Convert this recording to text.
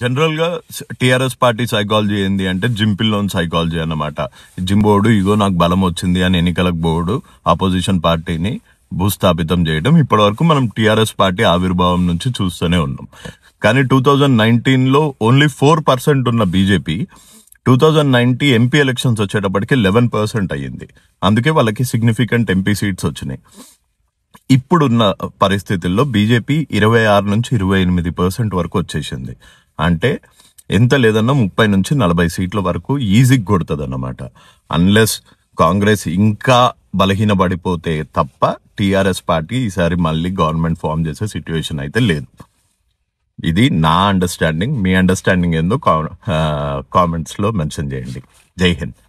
జనరల్గా TRS party psychology ఏంది అంటే జింపిల్లోని సైకాలజీ అనమాట జింబోడు ఇగో నాకు బలం వచ్చింది అని ఎన్నికలకు బోర్డు ఆపోజిషన్ పార్టీని భూస్థాపితం చేయడం ఇప్పటివరకు మనం టీఆర్ఎస్ పార్టీ ఆవిర్భావం నుంచి చూస్తూనే ఉన్నాం కానీ టూ థౌజండ్ నైన్టీన్లో ఓన్లీ ఫోర్ పర్సెంట్ ఉన్న BJP two thousand ninety MP elections వచ్చేటప్పటికి లెవెన్ పర్సెంట్ అయ్యింది అందుకే వాళ్ళకి సిగ్నిఫికెంట్ ఎంపీ సీట్స్ వచ్చినాయి ఇప్పుడున్న పరిస్థితుల్లో బీజేపీ ఇరవై ఆరు నుంచి ఇరవై ఎనిమిది పర్సెంట్ వరకు వచ్చేసింది అంటే ఎంత లేదన్నా ముప్పై నుంచి నలభై సీట్ల వరకు ఈజీగా కొడుతుంది అన్నమాట అన్లెస్ కాంగ్రెస్ ఇంకా బలహీనపడిపోతే తప్ప టీఆర్ఎస్ పార్టీ ఈసారి మళ్ళీ గవర్నమెంట్ ఫామ్ చేసే సిచ్యువేషన్ అయితే లేదు ఇది నా అండర్స్టాండింగ్ మీ అండర్స్టాండింగ్ ఏందో కామెంట్స్లో మెన్షన్ చేయండి జై హింద్